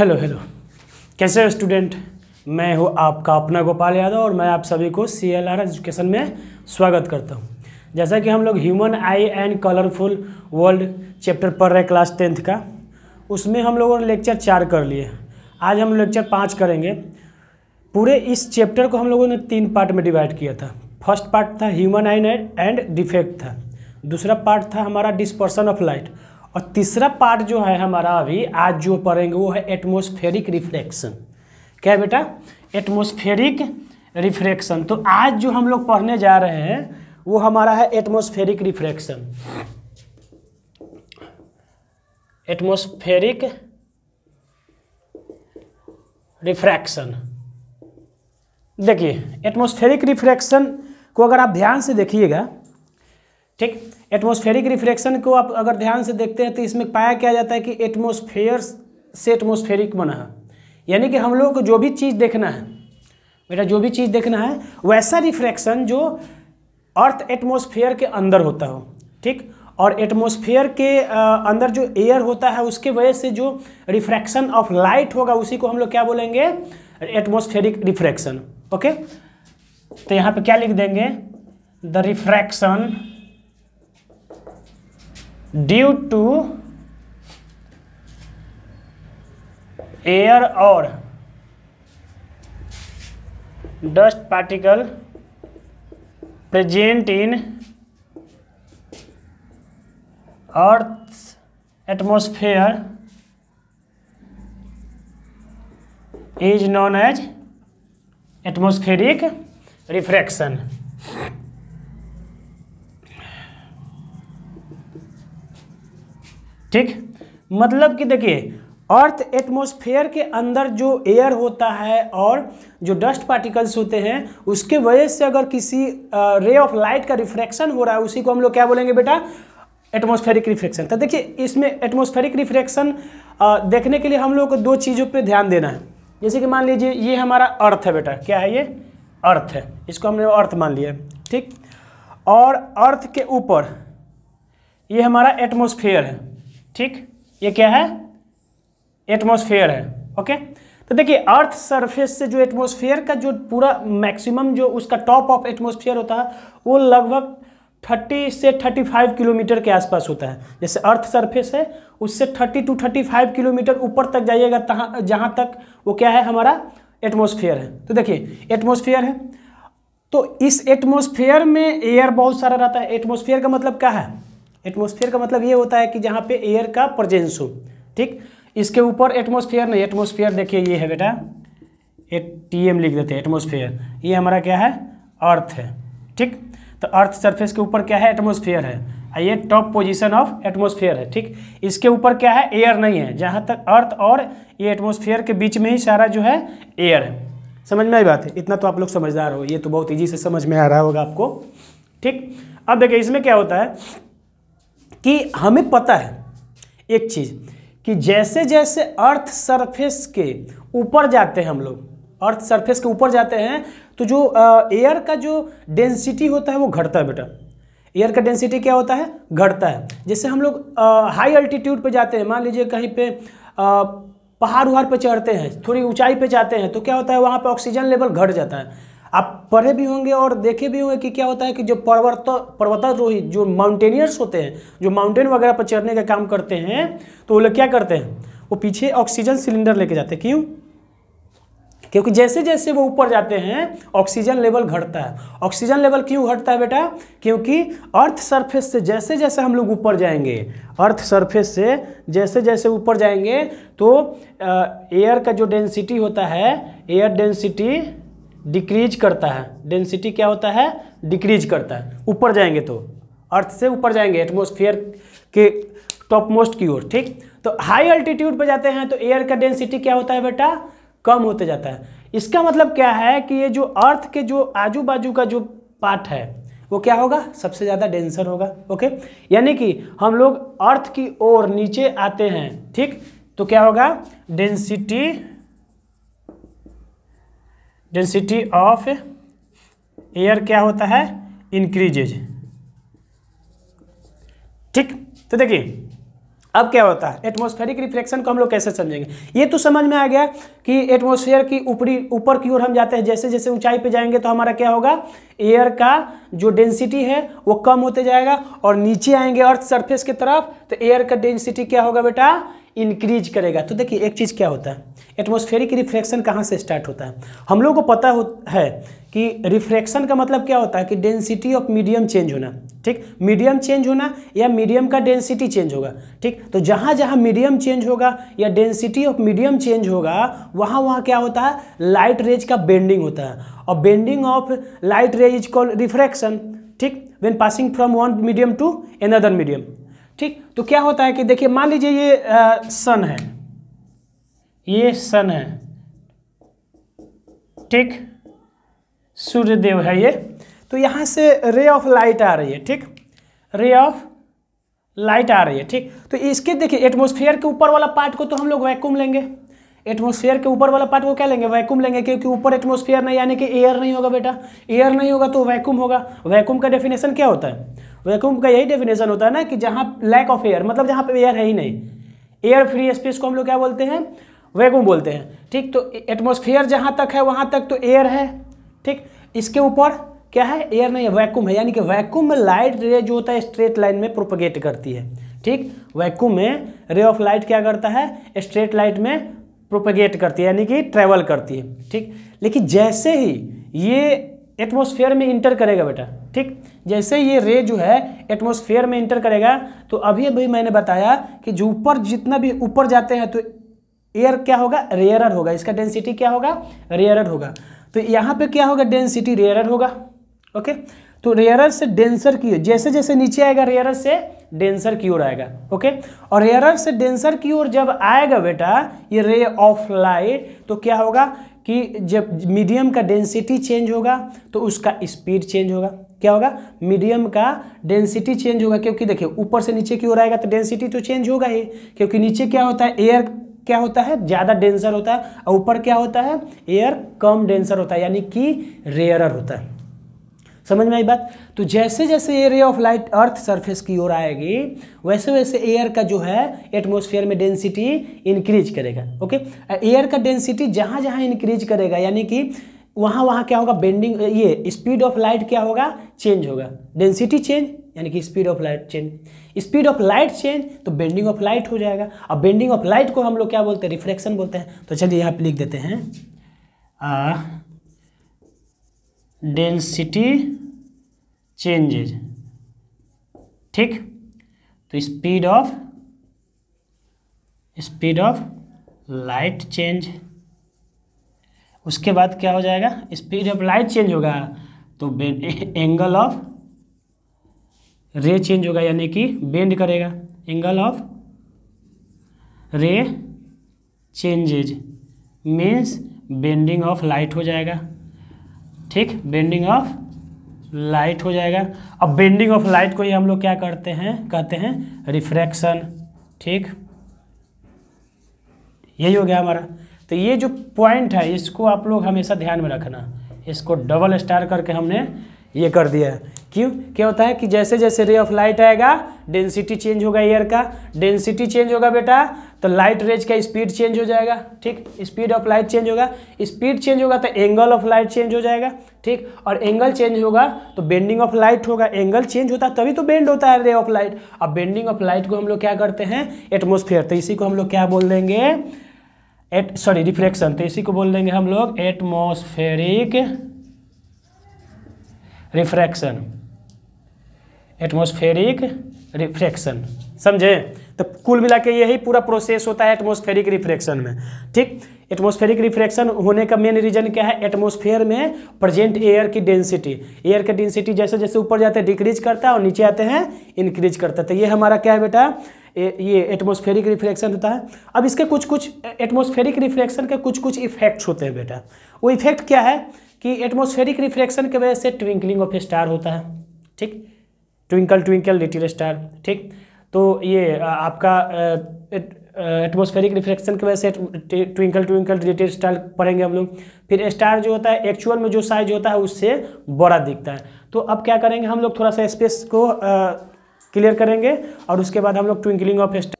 hello hello कैसे हो student मैं हूँ आपका अपना गोपाल यादव और मैं आप सभी को सी एल आर एजुकेशन में स्वागत करता हूँ जैसा कि हम लोग human eye and colourful world chapter पढ़ रहे क्लास टेंथ का उसमें हम लोगों ने लेक्चर चार कर लिए आज हम लेक्चर पाँच करेंगे पूरे इस चैप्टर को हम लोगों ने तीन पार्ट में डिवाइड किया था फर्स्ट पार्ट था ह्यूमन आई एंड डिफेक्ट था दूसरा पार्ट था हमारा डिस्पर्सन ऑफ लाइट और तीसरा पार्ट जो है हमारा अभी आज जो पढ़ेंगे वो है एटमोस्फेरिक रिफ्लेक्शन क्या बेटा एटमोस्फेरिक रिफ्रैक्शन तो आज जो हम लोग पढ़ने जा रहे हैं वो हमारा है एटमोस्फेरिक रिफ्रैक्शन एटमोस्फेरिक रिफ्रैक्शन देखिए एटमोस्फेरिक रिफ्रैक्शन को अगर आप ध्यान से देखिएगा ठीक एटमोस्फेरिक रिफ्लेक्शन को आप अगर ध्यान से देखते हैं तो इसमें पाया क्या जाता है कि एटमोस्फेयर से एटमोस्फेरिक बना है यानी कि हम लोगों को जो भी चीज़ देखना है बेटा जो भी चीज़ देखना है वैसा रिफ्रैक्शन जो अर्थ एटमोसफेयर के अंदर होता हो ठीक और एटमोसफेयर के अंदर जो एयर होता है उसके वजह से जो रिफ्रैक्शन ऑफ लाइट होगा उसी को हम लोग क्या बोलेंगे एटमोस्फेरिक रिफ्रैक्शन ओके तो यहाँ पे क्या लिख देंगे the refraction due to air और dust particle present in earth atmosphere is known as atmospheric refraction ठीक मतलब कि देखिए अर्थ एटमोस्फेयर के अंदर जो एयर होता है और जो डस्ट पार्टिकल्स होते हैं उसके वजह से अगर किसी रे ऑफ लाइट का रिफ्रैक्शन हो रहा है उसी को हम लोग क्या बोलेंगे बेटा एटमोस्फेरिक रिफ्रैक्शन तो देखिए इसमें एटमोस्फेरिक रिफ्रैक्शन देखने के लिए हम लोग को दो चीज़ों पे ध्यान देना है जैसे कि मान लीजिए ये हमारा अर्थ है बेटा क्या है ये अर्थ है इसको हमने अर्थ मान लिया ठीक और अर्थ के ऊपर ये हमारा एटमोसफेयर है ठीक ये क्या है एटमोसफेयर है ओके तो देखिए अर्थ सरफेस से जो एटमोसफेयर का जो पूरा मैक्सिमम जो उसका टॉप ऑफ एटमोसफेयर होता है वो लगभग 30 से 35 किलोमीटर के आसपास होता है जैसे अर्थ सरफेस है उससे 30 टू 35 किलोमीटर ऊपर तक जाइएगा जहाँ तक वो क्या है हमारा एटमोसफेयर है तो देखिए एटमोसफेयर है तो इस एटमोसफेयर में एयर बहुत सारा रहता है एटमोसफेयर का मतलब क्या है एटमोसफियर का मतलब ये होता है कि जहाँ पे एयर का प्रजेंस हो ठीक इसके ऊपर एटमोसफियर नहीं एटमोसफियर देखिए ये है बेटा टी एम लिख देते हैं एटमोसफियर ये हमारा क्या है अर्थ है ठीक तो अर्थ सरफेस के ऊपर क्या है एटमोसफियर है ये टॉप पोजीशन ऑफ एटमोसफियर है ठीक इसके ऊपर क्या है एयर नहीं है जहाँ तक अर्थ और ये एटमोस्फियर के बीच में ही सारा जो है एयर है समझ में आई बात है इतना तो आप लोग समझदार हो ये तो बहुत ईजी से समझ में आ रहा होगा आपको ठीक अब देखिए इसमें क्या होता है कि हमें पता है एक चीज़ कि जैसे जैसे अर्थ सरफेस के ऊपर जाते हैं हम लोग अर्थ सरफेस के ऊपर जाते हैं तो जो एयर का जो डेंसिटी होता है वो घटता है बेटा एयर का डेंसिटी क्या होता है घटता है जैसे हम लोग हाई अल्टीट्यूड पे जाते हैं मान लीजिए कहीं पे पहाड़ उहाड़ पे चढ़ते हैं थोड़ी ऊंचाई पे जाते हैं तो क्या होता है वहाँ पे ऑक्सीजन लेवल घट जाता है आप पढ़े भी होंगे और देखे भी होंगे कि क्या होता है कि जो पर्वत पर्वतारोही जो माउंटेनियर्स होते हैं जो माउंटेन वगैरह पर चढ़ने का काम करते हैं तो वो लोग क्या करते हैं वो पीछे ऑक्सीजन सिलेंडर लेके जाते हैं क्यों क्योंकि जैसे जैसे वो ऊपर जाते हैं ऑक्सीजन लेवल घटता है ऑक्सीजन लेवल क्यों घटता है बेटा क्योंकि अर्थ सरफेस से जैसे जैसे हम लोग ऊपर जाएंगे अर्थ सरफेस से जैसे जैसे ऊपर जाएंगे तो एयर का जो डेंसिटी होता है एयर डेंसिटी डिक्रीज करता है डेंसिटी क्या होता है डिक्रीज करता है ऊपर जाएंगे तो अर्थ से ऊपर जाएंगे एटमोसफियर के टॉप मोस्ट की ओर ठीक तो हाई अल्टीट्यूड पर जाते हैं तो एयर का डेंसिटी क्या होता है बेटा कम होते जाता है इसका मतलब क्या है कि ये जो अर्थ के जो आजू बाजू का जो पार्ट है वो क्या होगा सबसे ज़्यादा डेंसर होगा ओके यानी कि हम लोग अर्थ की ओर नीचे आते हैं ठीक तो क्या होगा डेंसिटी डेंसिटी ऑफ एयर क्या होता है इंक्रीजेज ठीक तो देखिए अब क्या होता है एटमोस्फेरिक रिफ्लेक्शन को हम लोग कैसे समझेंगे ये तो समझ में आ गया कि एटमोस्फेयर की ऊपरी ऊपर की ओर हम जाते हैं जैसे जैसे ऊंचाई पे जाएंगे तो हमारा क्या होगा एयर का जो डेंसिटी है वो कम होते जाएगा और नीचे आएंगे अर्थ सरफेस की तरफ तो एयर का डेंसिटी क्या होगा बेटा इंक्रीज करेगा तो देखिए एक चीज़ क्या होता है एटमोस्फेरिक रिफ्रैक्शन कहाँ से स्टार्ट होता है हम लोगों को पता है कि रिफ्रैक्शन का मतलब क्या होता है कि डेंसिटी ऑफ मीडियम चेंज होना ठीक मीडियम चेंज होना या मीडियम का डेंसिटी चेंज होगा ठीक तो जहाँ जहाँ मीडियम चेंज होगा या डेंसिटी ऑफ मीडियम चेंज होगा वहाँ वहाँ क्या होता है लाइट रेज का बेंडिंग होता है और bending of light rays is called refraction ठीक when passing from one medium to another medium ठीक तो क्या होता है कि देखिए मान लीजिए ये आ, सन है ये सन है ठीक सूर्यदेव है ये तो यहां से रे ऑफ लाइट आ रही है ठीक रे ऑफ लाइट आ रही है ठीक तो इसके देखिए एटमोस्फेयर के ऊपर वाला पार्ट को तो हम लोग वैक्यूम लेंगे एटमोस्फेयर के ऊपर वाला पार्ट को क्या लेंगे वैक्यूम लेंगे क्योंकि ऊपर एटमोस्फेयर नहीं यानी कि एयर नहीं होगा बेटा एयर नहीं होगा तो वैक्यूम होगा वैक्यूम का डेफिनेशन क्या होता है वैक्यूम का यही डेफिनेशन होता है ना कि जहाँ लैक ऑफ एयर मतलब जहाँ पे एयर है ही नहीं एयर फ्री स्पेस को हम लोग क्या बोलते हैं वैक्यूम बोलते हैं ठीक तो एटमोसफियर जहाँ तक है वहाँ तक तो एयर है ठीक इसके ऊपर क्या है एयर नहीं है वैक्यूम है यानी कि वैक्यूम में लाइट रे जो होता है स्ट्रेट लाइन में प्रोपोगेट करती है ठीक वैक्यूम में रे ऑफ लाइट क्या करता है स्ट्रेट लाइट में प्रोपोगेट करती है यानी कि ट्रेवल करती है ठीक लेकिन जैसे ही ये एटमोसफेयर में इंटर करेगा बेटा ठीक जैसे ये रे जो है एटमोसफेयर में इंटर करेगा तो अभी अभी मैंने बताया कि जो ऊपर जितना भी ऊपर जाते हैं तो एयर क्या होगा रेयरर होगा इसका डेंसिटी क्या होगा रेयरर होगा तो यहाँ पे क्या होगा डेंसिटी रेयरर होगा ओके तो रेयरर से डेंसर की ओर जैसे जैसे नीचे आएगा रेयरर से डेंसर की ओर आएगा ओके और रेयरर से डेंसर की ओर जब आएगा बेटा ये रे ऑफ लाइट तो क्या होगा कि जब मीडियम का डेंसिटी चेंज होगा तो उसका स्पीड चेंज होगा क्या होगा मीडियम का डेंसिटी चेंज होगा क्योंकि देखिए ऊपर से नीचे की ओर आएगा तो डेंसिटी तो चेंज होगा ही क्योंकि नीचे क्या होता है एयर क्या होता है ज़्यादा डेंसर होता है और ऊपर क्या होता है एयर कम डेंसर होता है यानी कि रेयरर होता है समझ में आई बात तो जैसे जैसे area of light earth surface की ओर आएगी वैसे वैसे एयर का जो है एटमोसफियर में डेंसिटी इंक्रीज करेगा ओके एयर का डेंसिटी जहां जहां इंक्रीज करेगा यानी कि वहाँ वहाँ क्या होगा बेंडिंग ये स्पीड ऑफ लाइट क्या होगा चेंज होगा डेंसिटी चेंज यानी कि speed of light change speed of light change तो बेंडिंग ऑफ लाइट हो जाएगा और बेंडिंग ऑफ लाइट को हम लोग क्या बोलते हैं रिफ्लेक्शन बोलते हैं तो चलिए यहाँ पे लिख देते हैं डेंसिटी चेंजेज ठीक तो speed of speed of light change उसके बाद क्या हो जाएगा स्पीड ऑफ लाइट चेंज होगा तो bend angle of ray change होगा यानी कि बेंड करेगा angle of ray changes means bending of light हो जाएगा ठीक बेंडिंग ऑफ लाइट हो जाएगा अब बेंडिंग ऑफ लाइट को ही हम लोग क्या करते हैं कहते हैं रिफ्रैक्शन ठीक यही हो गया हमारा तो ये जो पॉइंट है इसको आप लोग हमेशा ध्यान में रखना इसको डबल स्टार करके हमने ये कर दिया क्यों क्या होता है कि जैसे जैसे रे ऑफ लाइट आएगा डेंसिटी चेंज होगा एयर का डेंसिटी चेंज होगा बेटा तो लाइट रेज का स्पीड चेंज हो जाएगा ठीक स्पीड ऑफ लाइट चेंज होगा स्पीड चेंज होगा तो एंगल ऑफ लाइट चेंज हो जाएगा ठीक और एंगल चेंज होगा तो बेंडिंग ऑफ लाइट होगा एंगल चेंज तो होता है तभी तो बेंड होता है रे ऑफ लाइट अब बेंडिंग ऑफ लाइट को हम लोग क्या करते हैं एटमोस्फेयर तो इसी को हम लोग क्या बोल देंगे एट सॉरी रिफ्लेक्शन तो इसी को बोल देंगे हम लोग एटमोस्फेरिक रिफ्रैक्शन एटमोस्फेरिक रिफ्रैक्शन समझे तो कुल मिला के यही पूरा प्रोसेस होता है एटमोस्फेरिक रिफ्रैक्शन में ठीक एटमोस्फेरिक रिफ्रैक्शन होने का मेन रीजन क्या है एटमोस्फेयर में प्रेजेंट एयर की डेंसिटी एयर की डेंसिटी जैसे जैसे ऊपर जाते हैं डिक्रीज करता है और नीचे आते हैं इंक्रीज करता है तो ये हमारा क्या है बेटा ये एटमोस्फेरिक रिफ्लेक्शन होता है अब इसके कुछ कुछ एटमोस्फेरिक रिफ्लेक्शन के कुछ कुछ इफेक्ट्स होते हैं बेटा वो इफेक्ट क्या है कि एटमोस्फेरिक रिफ्लेक्शन की वजह से ट्विंकलिंग ऑफ स्टार होता है ठीक ट्विंकल ट्विंकल लिटिल स्टार ठीक तो ये आपका एटमोस्फेरिक रिफ्लेक्शन की वजह से ट्विंकल ट्विंकल रिलेटेड स्टार पढ़ेंगे हम लोग फिर स्टार जो होता है एक्चुअल में जो साइज होता है उससे बड़ा दिखता है तो अब क्या करेंगे हम लोग थोड़ा सा स्पेस को आ, क्लियर करेंगे और उसके बाद हम लोग ट्विंकलिंग ऑफ स्टार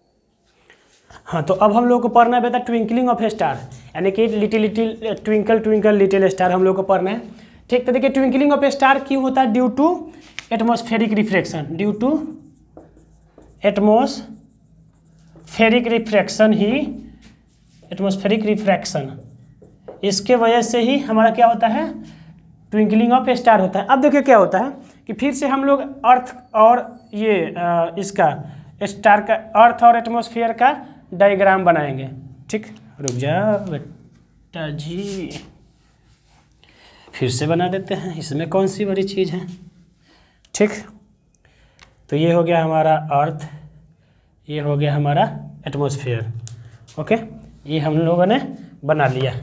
हाँ तो अब हम लोग को पढ़ना है बेटा ट्विंकलिंग ऑफ स्टार यानी कि little little twinkle twinkle little star हम लोग को पढ़ना है ठीक तो देखिए ट्विंकलिंग ऑफ स्टार क्यों होता है due to atmospheric refraction due to atmospheric refraction ही एटमोस्फेरिक रिफ्रैक्शन इसके वजह से ही हमारा क्या होता है ट्विंकलिंग ऑफ स्टार होता है अब देखिए क्या होता है कि फिर से हम लोग अर्थ और ये इसका स्टार का अर्थ और एटमोसफियर का डायग्राम बनाएंगे ठीक रुक जा बेटा जी फिर से बना देते हैं इसमें कौन सी बड़ी चीज़ है ठीक तो ये हो गया हमारा अर्थ ये हो गया हमारा एटमोसफियर ओके ये हम लोगों ने बना लिया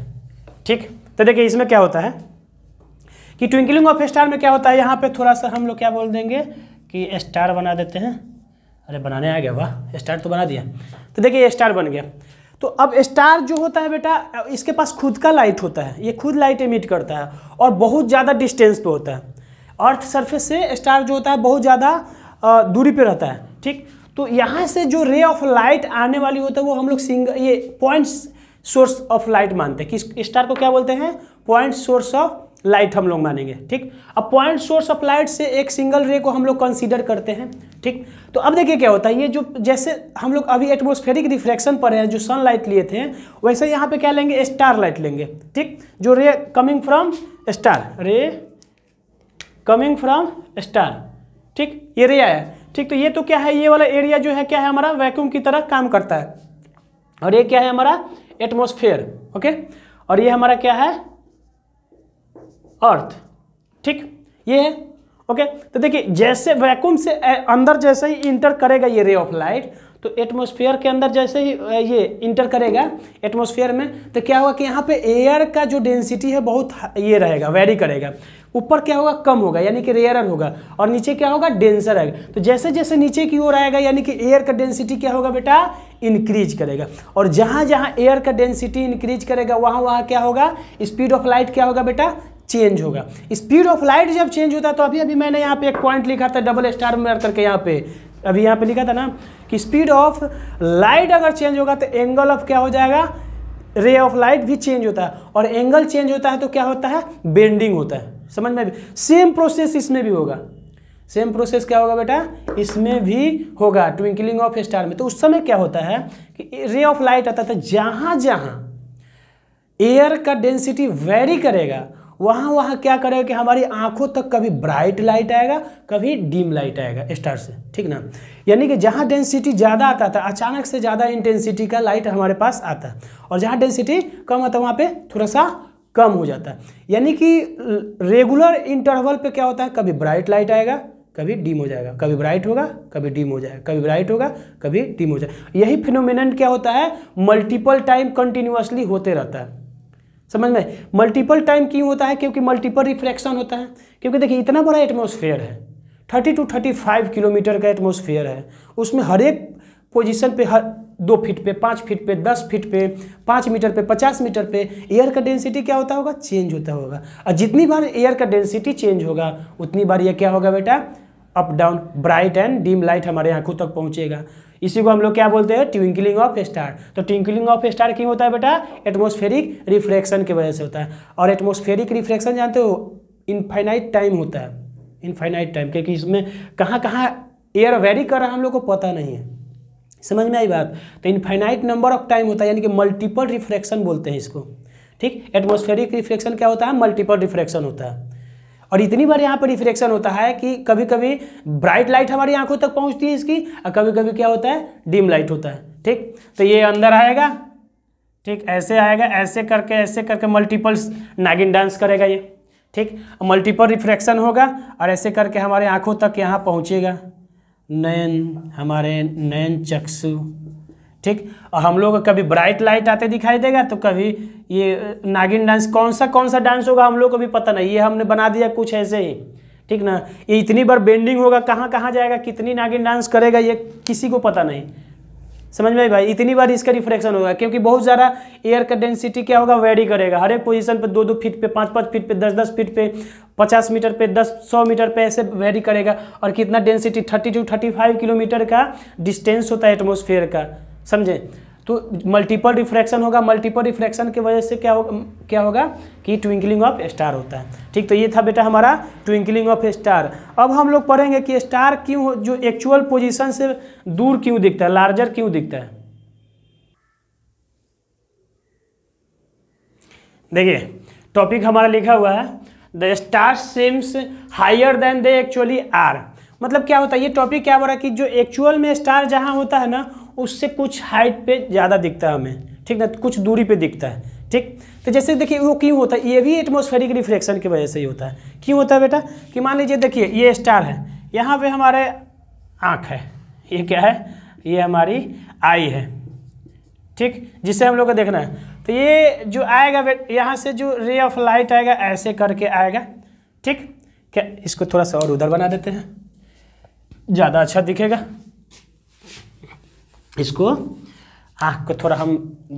ठीक तो देखिए इसमें क्या होता है कि ट्विंकलिंग ऑफ स्टार में क्या होता है यहाँ पे थोड़ा सा हम लोग क्या बोल देंगे कि स्टार बना देते हैं अरे बनाने आ गया वाह स्टार तो बना दिया तो देखिए स्टार बन गया तो अब स्टार जो होता है बेटा इसके पास खुद का लाइट होता है ये खुद लाइट इमिट करता है और बहुत ज़्यादा डिस्टेंस पे होता है अर्थ सरफेस से स्टार जो होता है बहुत ज़्यादा दूरी पे रहता है ठीक तो यहाँ से जो रे ऑफ लाइट आने वाली होता है वो हम लोग सिंगल ये पॉइंट सोर्स ऑफ लाइट मानते हैं कि स्टार को क्या बोलते हैं पॉइंट सोर्स ऑफ लाइट हम लोग मानेंगे ठीक अब पॉइंट सोर्स ऑफ लाइट से एक सिंगल रे को हम लोग कंसीडर करते हैं ठीक तो अब देखिए क्या होता है ये जो जैसे हम लोग अभी एटमोस्फेरिक रिफ्रैक्शन पर हैं जो सनलाइट लिए थे वैसे यहाँ पे क्या लेंगे स्टार लाइट लेंगे ठीक जो ray coming from star ray coming from star ठीक ये रे आया ठीक तो ये तो क्या है ये वाला एरिया जो है क्या है हमारा वैक्यूम की तरह काम करता है और ये क्या है हमारा एटमोसफेयर ओके और ये हमारा क्या है अर्थ ठीक ये है ओके तो देखिए जैसे वैक्यूम से अंदर जैसे ही इंटर करेगा ये रे ऑफ लाइट तो एटमोसफियर के अंदर जैसे ही ये इंटर करेगा एटमोसफियर में तो क्या होगा कि यहाँ पे एयर का जो डेंसिटी है बहुत ये रहेगा वेरी करेगा ऊपर क्या होगा कम होगा यानी कि रेयरर होगा और नीचे क्या होगा डेंसर आएगा तो जैसे जैसे नीचे की ओर आएगा यानी कि एयर का डेंसिटी क्या होगा बेटा इंक्रीज करेगा और जहाँ जहाँ एयर का डेंसिटी इंक्रीज करेगा वहाँ वहाँ क्या होगा स्पीड ऑफ लाइट क्या होगा बेटा चेंज होगा स्पीड ऑफ लाइट जब चेंज होता है तो अभी अभी मैंने यहाँ पे एक पॉइंट लिखा था डबल स्टार मार करके यहाँ पे अभी यहाँ पे लिखा था ना कि स्पीड ऑफ लाइट अगर चेंज होगा तो एंगल ऑफ क्या हो जाएगा रे ऑफ लाइट भी चेंज होता है और एंगल चेंज होता है तो क्या होता है बेंडिंग होता है समझ में सेम प्रोसेस इसमें भी होगा सेम प्रोसेस क्या होगा बेटा इसमें भी होगा ट्विंकलिंग ऑफ स्टार में तो उस समय क्या होता है कि रे ऑफ लाइट आता था जहाँ जहाँ एयर का डेंसिटी वेरी करेगा वहाँ वहाँ क्या करेगा कि हमारी आंखों तक कभी ब्राइट लाइट आएगा कभी डीम लाइट आएगा स्टार से ठीक ना यानी कि जहाँ डेंसिटी ज़्यादा आता था अचानक से ज़्यादा इंटेंसिटी का लाइट हमारे पास आता है और जहाँ डेंसिटी कम आता वहाँ पर थोड़ा सा कम हो जाता है यानी कि रेगुलर इंटरवल पर क्या होता है कभी ब्राइट लाइट आएगा कभी डीम हो जाएगा कभी ब्राइट होगा कभी डीम हो जाएगा कभी ब्राइट होगा कभी डीम हो जाएगा यही फिनोमिनन क्या होता है मल्टीपल टाइम कंटिन्यूसली होते रहता है समझ में मल्टीपल टाइम क्यों होता है क्योंकि मल्टीपल रिफ्रैक्शन होता है क्योंकि देखिए इतना बड़ा एटमोसफेयर है thirty to thirty five kilometre का एटमोसफेयर है उसमें हर एक पोजिशन पर हर दो फीट पे पाँच फीट पे दस फीट पे पाँच मीटर पे पचास मीटर पे एयर का डेंसिटी क्या होता होगा चेंज होता होगा और जितनी बार एयर का डेंसिटी चेंज होगा उतनी बार यह क्या होगा बेटा up down bright and dim light हमारे आंखों तक पहुंचेगा इसी को हम लोग क्या बोलते हैं ट्विंकलिंग ऑफ स्टार तो ट्विंकलिंग ऑफ स्टार क्यों होता है बेटा एटमोस्फेरिक रिफ्लेक्शन की वजह से होता है और एटमोस्फेरिक रिफ्लेक्शन जानते हो इनफाइनाइट टाइम होता है इनफाइनाइट टाइम क्योंकि इसमें कहाँ कहाँ एयर वेरी कर रहा है हम लोग को पता नहीं है समझ में आई बात तो इनफाइनाइट नंबर ऑफ टाइम होता है यानी कि मल्टीपल रिफ्रैक्शन बोलते हैं इसको ठीक एटमोस्फेरिक रिफ्लेक्शन क्या होता है मल्टीपल रिफ्रैक्शन होता है और इतनी बार यहाँ पर रिफ्लेक्शन होता है कि कभी कभी ब्राइट लाइट हमारी आंखों तक पहुँचती है इसकी और कभी कभी क्या होता है डिम लाइट होता है ठीक तो ये अंदर आएगा ठीक ऐसे आएगा ऐसे करके ऐसे करके मल्टीपल्स नागिन डांस करेगा ये ठीक मल्टीपल रिफ्रैक्शन होगा और ऐसे करके हमारे आँखों तक यहाँ पहुँचेगा नयन हमारे नयन चक्षु ठीक और हम लोग कभी ब्राइट लाइट आते दिखाई देगा तो कभी ये नागिन डांस कौन सा कौन सा डांस होगा हम लोग को भी पता नहीं ये हमने बना दिया कुछ ऐसे ही ठीक ना ये इतनी बार बेंडिंग होगा कहाँ कहाँ जाएगा कितनी नागिन डांस करेगा ये किसी को पता नहीं समझ में भाई इतनी बार इसका रिफ्लेक्शन होगा क्योंकि बहुत ज़्यादा एयर का डेंसिटी क्या होगा वेरी करेगा हर एक पोजीशन पर दो दो फीट पे पाँच पाँच फीट पे दस दस फीट पे पचास मीटर पे दस सौ मीटर पे ऐसे वेरी करेगा और कितना density thirty to thirty five kilometre का डिस्टेंस होता है एटमोसफेयर का समझे तो मल्टीपल रिफ्रैक्शन होगा मल्टीपल रिफ्रैक्शन की वजह से क्या होगा क्या होगा कि ट्विंकलिंग ऑफ स्टार होता है ठीक तो ये था बेटा हमारा ट्विंकलिंग ऑफ स्टार अब हम लोग पढ़ेंगे कि स्टार क्यों जो एक्चुअल पोजीशन से दूर क्यों दिखता है लार्जर क्यों दिखता है देखिए टॉपिक हमारा लिखा हुआ है the star seems higher than they actually are मतलब क्या होता है ये टॉपिक क्या बोल रहा है कि जो एक्चुअल में स्टार जहाँ होता है ना उससे कुछ हाइट पे ज़्यादा दिखता है हमें ठीक ना कुछ दूरी पे दिखता है ठीक तो जैसे देखिए वो क्यों होता है ये भी एटमोस्फेरिक रिफ्लेक्शन की वजह से ही होता है क्यों होता है बेटा कि मान लीजिए देखिए ये स्टार है यहाँ पर हमारे आँख है ये क्या है ये हमारी आई है ठीक जिसे हम लोग को देखना है तो ये जो आएगा बेट यहाँ से जो रे ऑफ लाइट आएगा ऐसे करके आएगा ठीक क्या इसको थोड़ा सा और उधर बना देते हैं ज़्यादा अच्छा दिखेगा इसको आँख को थोड़ा हम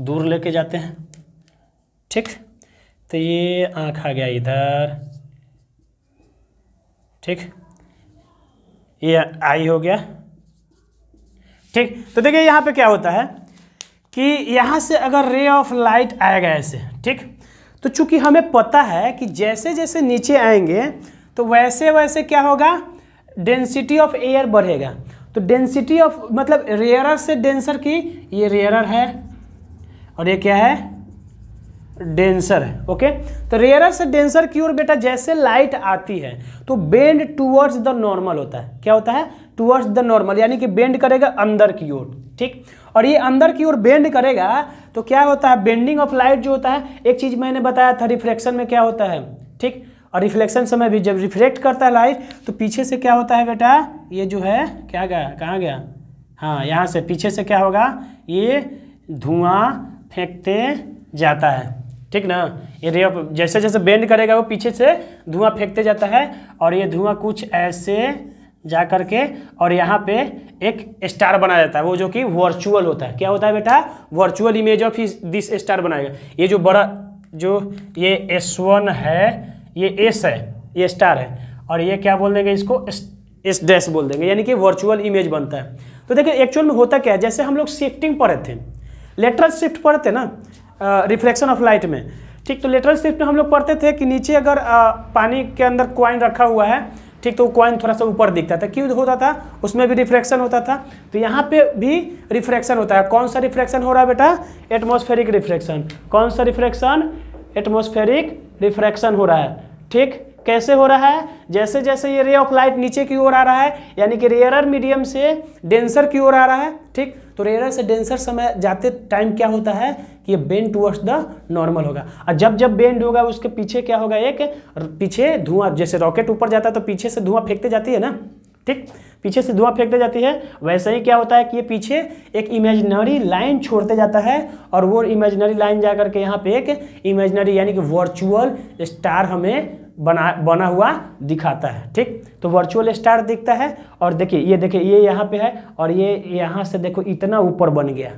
दूर लेके जाते हैं ठीक तो ये आँख आ गया इधर ठीक ये आई हो गया ठीक तो देखिए यहाँ पे क्या होता है कि यहाँ से अगर रे ऑफ लाइट आएगा ऐसे ठीक तो चूंकि हमें पता है कि जैसे जैसे नीचे आएंगे तो वैसे वैसे क्या होगा डेंसिटी ऑफ एयर बढ़ेगा तो डेंसिटी ऑफ मतलब रेयरर से डेंसर की ये रेयरर है और ये क्या है डेंसर है ओके तो रेयरर से डेंसर की ओर बेटा जैसे लाइट आती है तो बेंड टूवर्ड्स द नॉर्मल होता है क्या होता है टूवर्ड्स द नॉर्मल यानी कि बेंड करेगा अंदर की ओर ठीक और ये अंदर की ओर बेंड करेगा तो क्या होता है बेंडिंग ऑफ लाइट जो होता है एक चीज़ मैंने बताया था रिफ्रैक्शन में क्या होता है ठीक और रिफ्लेक्शन समय भी जब रिफ्लेक्ट करता है लाइट तो पीछे से क्या होता है बेटा ये जो है क्या गया कहाँ गया हाँ यहाँ से पीछे से क्या होगा ये धुआं फेंकते जाता है ठीक ना ये रे जैसे जैसे बेंड करेगा वो पीछे से धुआं फेंकते जाता है और ये धुआं कुछ ऐसे जा कर के और यहाँ पे एक स्टार बनाया जाता है वो जो कि वर्चुअल होता है क्या होता है बेटा virtual image of this star बनाएगा ये जो बड़ा जो ये एस वन है ये एस है ये स्टार है और ये क्या बोल देंगे इसको एस डैश बोल देंगे यानी कि वर्चुअल इमेज बनता है तो देखिए एक्चुअल में होता क्या है जैसे हम लोग शिफ्टिंग पढ़े थे लेटरल शिफ्ट पढ़ते ना रिफ्लेक्शन ऑफ लाइट में ठीक तो लेटरल शिफ्ट में हम लोग पढ़ते थे कि नीचे अगर आ, पानी के अंदर क्वाइन रखा हुआ है ठीक तो क्वाइन थोड़ा सा ऊपर दिखता था क्यों होता था उसमें भी रिफ्रैक्शन होता था तो यहाँ पे भी रिफ्रैक्शन होता है कौन सा रिफ्रैक्शन हो रहा है बेटा एटमोस्फेरिक रिफ्रैक्शन कौन सा रिफ्रैक्शन एटमोस्फेरिक रिफ्रैक्शन हो रहा है ठीक कैसे हो रहा है जैसे जैसे ये रे ऑफ लाइट नीचे की ओर आ रहा है यानी कि रेयरर मीडियम से डेंसर की ओर आ रहा है ठीक तो रेयरर से डेंसर समय जाते टाइम क्या होता है कि ये बेंड टूवर्ड्स द नॉर्मल होगा और जब जब बेंड होगा उसके पीछे क्या होगा एक पीछे धुआं जैसे रॉकेट ऊपर जाता है तो पीछे से धुआं फेंकते जाती है ना ठीक पीछे से धुआं फेंकते जाती है वैसे ही क्या होता है कि ये पीछे एक इमेजनरी लाइन छोड़ते जाता है और वो इमेजनरी लाइन जा करके यहाँ पे एक इमेजनरी यानी कि वर्चुअल स्टार हमें बना बना हुआ दिखाता है ठीक तो वर्चुअल स्टार दिखता है और देखिए ये देखिए ये यहाँ पे है और ये यहाँ से देखो इतना ऊपर बन गया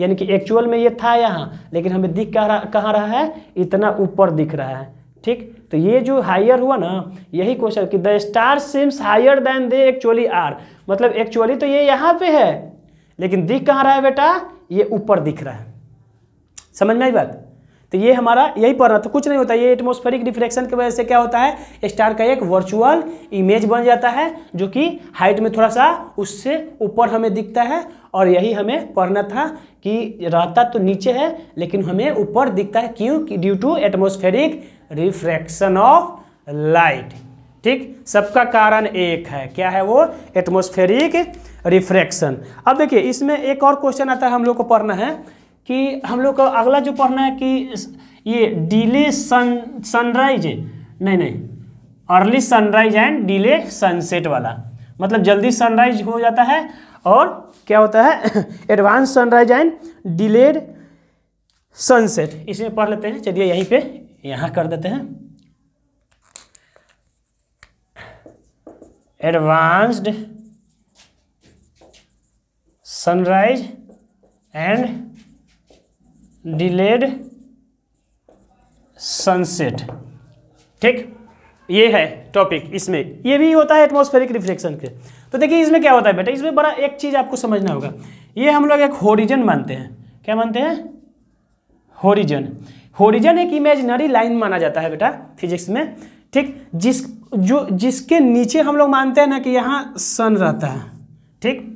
यानी कि एक्चुअल में ये था यहाँ लेकिन हमें दिख कहाँ रहा है इतना ऊपर दिख रहा है ठीक तो ये जो हायर हुआ ना यही क्वेश्चन कि the star seems higher than they actually are मतलब एक्चुअली तो ये यहाँ पे है लेकिन दिख कहाँ रहा है बेटा ये ऊपर दिख रहा है समझ में आई बात तो ये हमारा यही पढ़ रहा था तो कुछ नहीं होता ये एटमोस्फेरिक रिफ्लेक्शन की वजह से क्या होता है स्टार का एक वर्चुअल इमेज बन जाता है जो कि हाइट में थोड़ा सा उससे ऊपर हमें दिखता है और यही हमें पढ़ना था कि रहता तो नीचे है लेकिन हमें ऊपर दिखता है क्यों due to atmospheric refraction of light ठीक सबका कारण एक है क्या है वो एटमोस्फेरिक रिफ्रैक्शन अब देखिए इसमें एक और क्वेश्चन आता है हम लोग को पढ़ना है कि हम लोग को अगला जो पढ़ना है कि ये डिले सन सनराइज नहीं नहीं early sunrise and delay sunset वाला मतलब जल्दी सनराइज हो जाता है और क्या होता है advance sunrise and delayed sunset इसमें पढ़ लेते हैं चलिए यहीं पे यहाँ कर देते हैं advanced sunrise and delayed sunset ठीक ये है टॉपिक इसमें ये भी होता है एटमॉस्फेरिक रिफ्लेक्शन के तो देखिए इसमें क्या होता है बेटा इसमें बड़ा एक चीज़ आपको समझना होगा ये हम लोग एक होरिजन मानते हैं क्या मानते हैं होरिजन होरिजन एक इमेजनरी लाइन माना जाता है बेटा फिजिक्स में ठीक जिस जो जिसके नीचे हम लोग मानते हैं ना कि यहाँ सन रहता है ठीक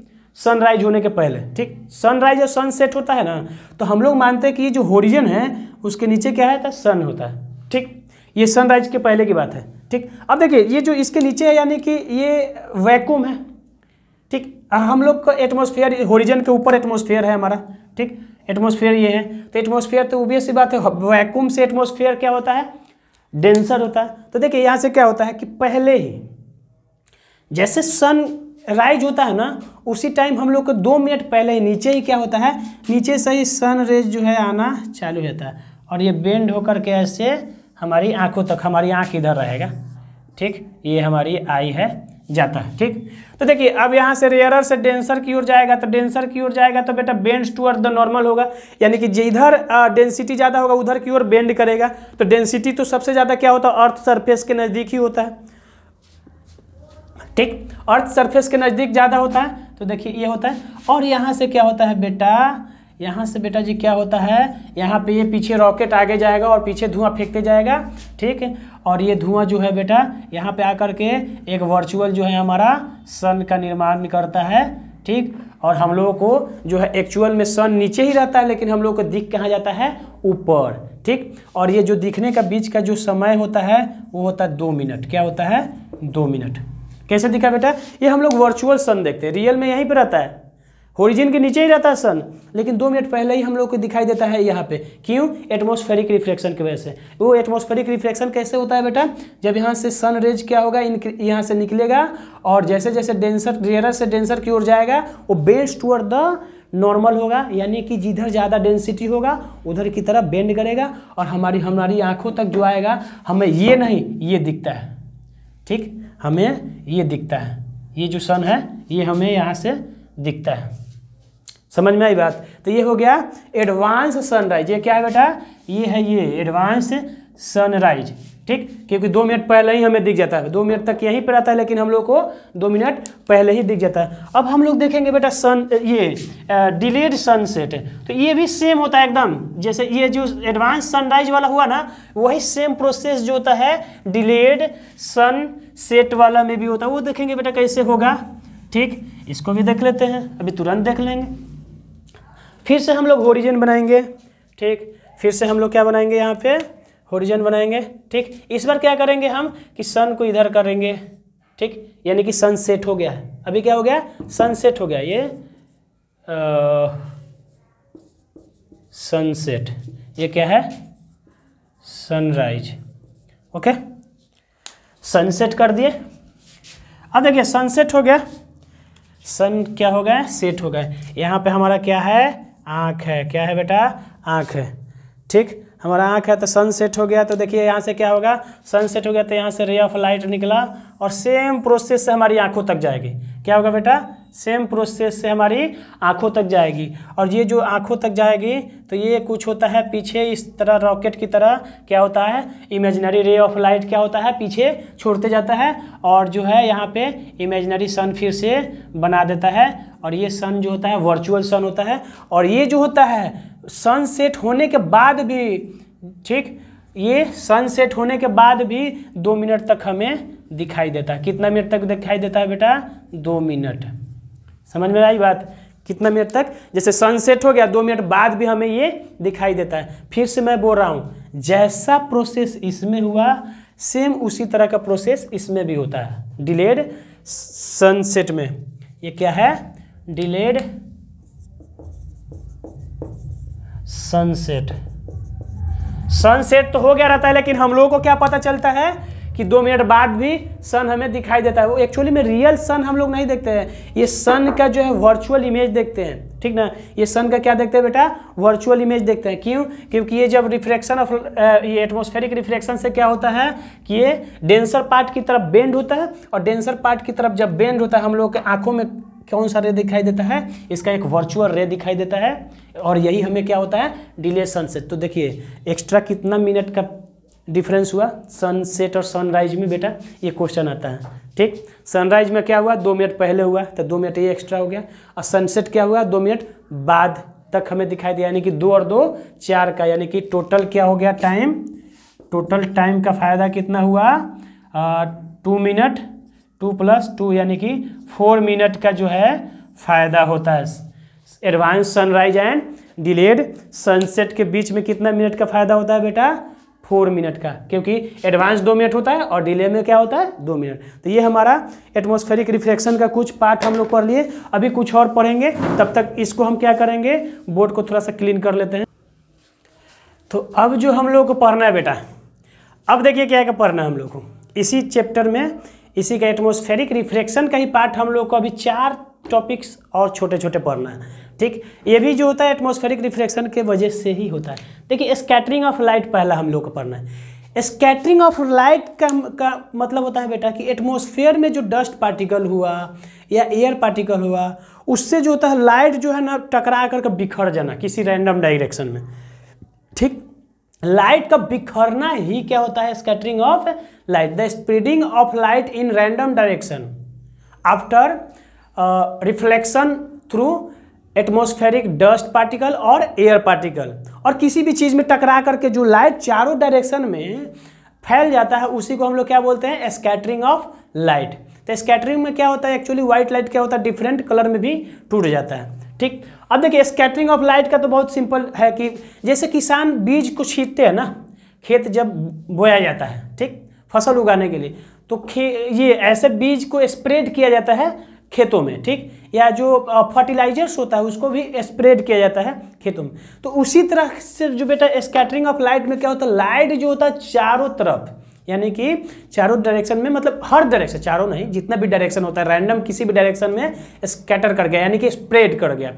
सनराइज होने के पहले ठीक सनराइज और सनसेट होता है ना तो हम लोग मानते हैं कि ये जो होरिजन है उसके नीचे क्या रहता है सन तो होता है ठीक ये सनराइज के पहले की बात है ठीक अब देखिए ये जो इसके नीचे है यानी कि ये वैक्यूम है ठीक हम लोग का एटमोसफियर होरिजन के ऊपर एटमोसफियर है हमारा ठीक एटमोसफियर ये है तो एटमोसफियर तो ओबियस सी बात है वैक्यूम से एटमोसफियर क्या होता है डेंसर होता है तो देखिए यहाँ से क्या होता है कि पहले ही जैसे सन राइज होता है ना उसी टाइम हम लोग को दो मिनट पहले ही नीचे ही क्या होता है नीचे से ही सन रेज जो है आना चालू होता है और ये बेंड होकर के ऐसे हमारी आंखों तक हमारी आंख इधर रहेगा ठीक ये हमारी आई है जाता है ठीक तो देखिए अब यहाँ से रेयरर से डेंसर की ओर जाएगा तो डेंसर की ओर जाएगा तो बेटा बेंड टूअर्ड द नॉर्मल होगा यानी कि जिधर डेंसिटी ज़्यादा होगा उधर की ओर बेंड करेगा तो डेंसिटी तो सबसे ज़्यादा क्या होता है अर्थ सरफेस के नज़दीक ही होता है ठीक अर्थ सरफेस के नज़दीक ज़्यादा होता है तो देखिए ये होता है और यहाँ से क्या होता है बेटा यहाँ से बेटा जी क्या होता है यहाँ पे ये पीछे रॉकेट आगे जाएगा और पीछे धुआं फेंकते जाएगा ठीक और ये धुआं जो है बेटा यहाँ पे आकर के एक वर्चुअल जो है हमारा सन का निर्माण करता है ठीक और हम लोगों को जो है एक्चुअल में सन नीचे ही रहता है लेकिन हम लोग को दिख कहाँ जाता है ऊपर ठीक और ये जो दिखने का बीच का जो समय होता है वो होता है दो मिनट क्या होता है दो मिनट कैसे दिखा बेटा ये हम लोग वर्चुअल सन देखते हैं रियल में यहीं पर रहता है होरिजिन के नीचे ही रहता है सन लेकिन दो मिनट पहले ही हम लोग को दिखाई देता है यहाँ पे क्यों एटमॉस्फेरिक रिफ्लेक्शन की वजह से वो एटमॉस्फेरिक रिफ्लेक्शन कैसे होता है बेटा जब यहाँ से सन रेज क्या होगा इन यहाँ से निकलेगा और जैसे जैसे डेंसर रेयर से डेंसर की ओर जाएगा वो बेस टूअर्ड द नॉर्मल होगा यानी कि जिधर ज़्यादा डेंसिटी होगा उधर की तरफ बेंड करेगा और हमारी हमारी आँखों तक जो आएगा हमें ये नहीं ये दिखता है ठीक हमें ये दिखता है ये जो सन है ये हमें यहाँ से दिखता है समझ में आई बात तो ये हो गया एडवांस सनराइज ये क्या है बेटा ये है ये एडवांस सनराइज ठीक क्योंकि दो मिनट पहले ही हमें दिख जाता है दो मिनट तक यहीं पर रहता है लेकिन हम लोग को दो मिनट पहले ही दिख जाता है अब हम लोग देखेंगे बेटा सन ये डिलेड सनसेट तो ये भी सेम होता है एकदम जैसे ये जो एडवांस सनराइज वाला हुआ ना वही सेम प्रोसेस जो होता है डिलेड सनसेट वाला में भी होता है वो देखेंगे बेटा कैसे होगा ठीक इसको भी देख लेते हैं अभी तुरंत देख लेंगे फिर से हम लोग होरिजन बनाएंगे ठीक फिर से हम लोग क्या बनाएंगे यहाँ पे होरिजन बनाएंगे ठीक इस बार क्या करेंगे हम कि सन को इधर करेंगे ठीक यानी कि सन सेट हो गया अभी क्या हो गया सनसेट हो गया ये सनसेट ये क्या है सनराइज ओके सनसेट कर दिए अब देखिए सनसेट हो गया सन क्या हो गया सेट हो गया यहाँ पे हमारा क्या है आँख है क्या है बेटा आँख है ठीक हमारा आँख है तो सनसेट हो गया तो देखिए यहाँ से क्या होगा सनसेट हो गया तो यहाँ से रे ऑफ लाइट निकला और सेम प्रोसेस से हमारी आँखों तक जाएगी क्या होगा बेटा सेम प्रोसेस से हमारी आँखों तक जाएगी और ये जो आँखों तक जाएगी तो ये कुछ होता है पीछे इस तरह रॉकेट की तरह क्या होता है इमेजनरी रे ऑफ लाइट क्या होता है पीछे छोड़ते जाता है और जो है यहाँ पे इमेजनरी सन फिर से बना देता है और ये सन जो होता है वर्चुअल सन होता है और ये जो होता है सनसेट होने के बाद भी ठीक ये सनसेट होने के बाद भी दो मिनट तक हमें दिखाई देता है कितना मिनट तक दिखाई देता है बेटा दो मिनट समझ में आई बात कितना मिनट तक जैसे सनसेट हो गया दो मिनट बाद भी हमें ये दिखाई देता है फिर से मैं बोल रहा हूँ जैसा प्रोसेस इसमें हुआ सेम उसी तरह का प्रोसेस इसमें भी होता है डिलेड सनसेट में ये क्या है डिलेड सनसेट सनसेट तो हो गया रहता है लेकिन हम लोगों को क्या पता चलता है कि दो मिनट बाद भी सन हमें दिखाई देता है वो एक्चुअली में रियल सन हम लोग नहीं देखते हैं ये सन का जो है वर्चुअल इमेज देखते हैं ठीक ना ये सन का क्या देखते हैं बेटा वर्चुअल इमेज देखते हैं क्यों क्योंकि ये जब रिफ्लेक्शन ऑफ ये एटमोस्फेरिक रिफ्लेक्शन से क्या होता है कि ये डेंसर पार्ट की तरफ बेंड होता है और डेंसर पार्ट की तरफ जब बेंड होता है हम लोग के आंखों में कौन सा रे दिखाई देता है इसका एक वर्चुअल रे दिखाई देता है और यही हमें क्या होता है डिलेशन से तो देखिए एक्स्ट्रा कितना मिनट का डिफरेंस हुआ सनसेट और सनराइज में बेटा ये क्वेश्चन आता है ठीक सनराइज में क्या हुआ दो मिनट पहले हुआ तो दो मिनट ये एक्स्ट्रा हो गया और सनसेट क्या हुआ दो मिनट बाद तक हमें दिखाई दिया यानी कि दो और दो चार का यानी कि टोटल क्या हो गया टाइम टोटल टाइम का फ़ायदा कितना हुआ two minute two plus two यानी कि फोर मिनट का जो है फ़ायदा होता है advance sunrise and delayed sunset के बीच में कितना मिनट का फ़ायदा होता है बेटा फोर मिनट का क्योंकि एडवांस दो मिनट होता है और डिले में क्या होता है दो मिनट तो ये हमारा एटमॉस्फेरिक रिफ्लेक्शन का कुछ पार्ट हम लोग पढ़ लिए अभी कुछ और पढ़ेंगे तब तक इसको हम क्या करेंगे बोर्ड को थोड़ा सा क्लीन कर लेते हैं तो अब जो हम लोग को पढ़ना है बेटा अब देखिए क्या क्या पढ़ना है हम लोग को इसी चैप्टर में इसी का एटमोस्फेरिक रिफ्लेक्शन का ही पार्ट हम लोग को अभी चार टॉपिक्स और छोटे छोटे पढ़ना है ठीक ये भी जो होता है एटमोस्फेरिक रिफ्लेक्शन के वजह से ही होता है देखिए स्कैटरिंग ऑफ लाइट पहला हम लोग को पढ़ना है स्कैटरिंग ऑफ लाइट का, का मतलब होता है बेटा कि एटमोसफेयर में जो डस्ट पार्टिकल हुआ या एयर पार्टिकल हुआ उससे जो होता है लाइट जो है ना टकरा करके बिखर जाना किसी रैंडम डायरेक्शन में ठीक लाइट का बिखरना ही क्या होता है scattering of light the spreading of light in random direction after reflection through atmospheric dust particle और एयर पार्टिकल और किसी भी चीज़ में टकरा करके जो लाइट चारों डायरेक्शन में फैल जाता है उसी को हम लोग क्या बोलते हैं स्कैटरिंग ऑफ लाइट तो स्कैटरिंग में क्या होता है एक्चुअली व्हाइट लाइट क्या होता है डिफरेंट कलर में भी टूट जाता है ठीक अब देखिए स्कैटरिंग ऑफ लाइट का तो बहुत सिंपल है कि जैसे किसान बीज को छीटते हैं ना खेत जब बोया जाता है ठीक फसल उगाने के लिए तो खे ये ऐसे बीज को स्प्रेड किया जाता है खेतों में ठीक या जो फर्टिलाइजर्स होता है उसको भी स्प्रेड किया जाता है खेतों में तो उसी तरह से जो बेटा स्कैटरिंग ऑफ लाइट में क्या होता है लाइट जो होता है चारों तरफ यानी कि चारों डायरेक्शन में मतलब हर डायरेक्शन चारों नहीं जितना भी डायरेक्शन होता है रैंडम किसी भी डायरेक्शन में स्कैटर कर गया यानी कि स्प्रेड कर गया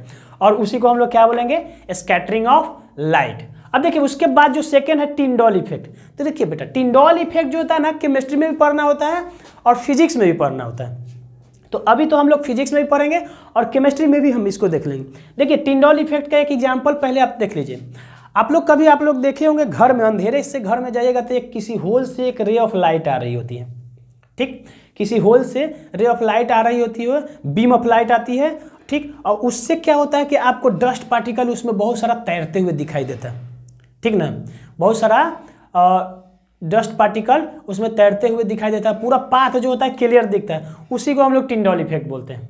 और उसी को हम लोग क्या बोलेंगे स्कैटरिंग ऑफ लाइट अब देखिए उसके बाद जो सेकेंड है टिंडॉल इफेक्ट तो देखिए बेटा टिंडॉल इफेक्ट जो होता है ना केमिस्ट्री में भी पढ़ना होता है और फिजिक्स में भी पढ़ना होता है तो अभी तो हम लोग फिजिक्स में भी पढ़ेंगे और केमिस्ट्री में भी हम इसको देख लेंगे देखिए टिंडॉल इफेक्ट का एक एग्जाम्पल पहले आप देख लीजिए आप लोग कभी आप लोग देखे होंगे घर में अंधेरे से घर में जाइएगा तो एक किसी होल से एक रे ऑफ लाइट आ रही होती है ठीक किसी होल से रे ऑफ लाइट आ रही होती है बीम ऑफ लाइट आती है ठीक और उससे क्या होता है कि आपको डस्ट पार्टिकल उसमें बहुत सारा तैरते हुए दिखाई देता है ठीक ना बहुत सारा डस्ट पार्टिकल उसमें तैरते हुए दिखाई देता है पूरा पाथ जो होता है क्लियर दिखता है उसी को हम लोग टिंडॉल इफेक्ट बोलते हैं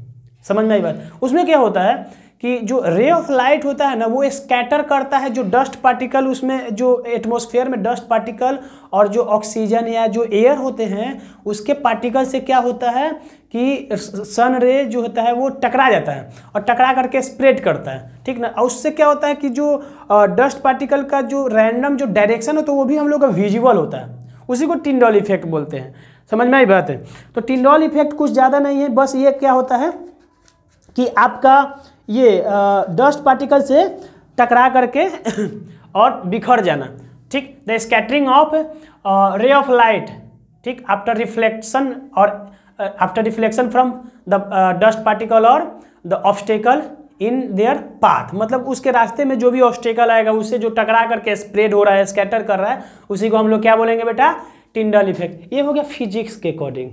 समझ में आई बात उसमें क्या होता है कि जो रे ऑफ लाइट होता है ना वो स्कैटर करता है जो डस्ट पार्टिकल उसमें जो एटमोसफेयर में डस्ट पार्टिकल और जो ऑक्सीजन या जो एयर होते हैं उसके पार्टिकल से क्या होता है कि सन रे जो होता है वो टकरा जाता है और टकरा करके स्प्रेड करता है ठीक ना और उससे क्या होता है कि जो डस्ट पार्टिकल का जो रैंडम जो डायरेक्शन होता है वो भी हम लोग का विजुअल होता है उसी को टिंडॉल इफेक्ट बोलते हैं समझ में आई बात है तो टिंडॉल इफेक्ट कुछ ज़्यादा नहीं है बस ये क्या होता है कि आपका ये डस्ट पार्टिकल से टकरा करके और बिखर जाना ठीक the scattering of ray of light ठीक आफ्टर रिफ्लेक्शन और after reflection from the dust particle और the obstacle in their path मतलब उसके रास्ते में जो भी ऑब्स्टेकल आएगा उससे जो टकरा करके स्प्रेड हो रहा है स्कैटर कर रहा है उसी को हम लोग क्या बोलेंगे बेटा टिंडल इफेक्ट ये हो गया फिजिक्स के अकॉर्डिंग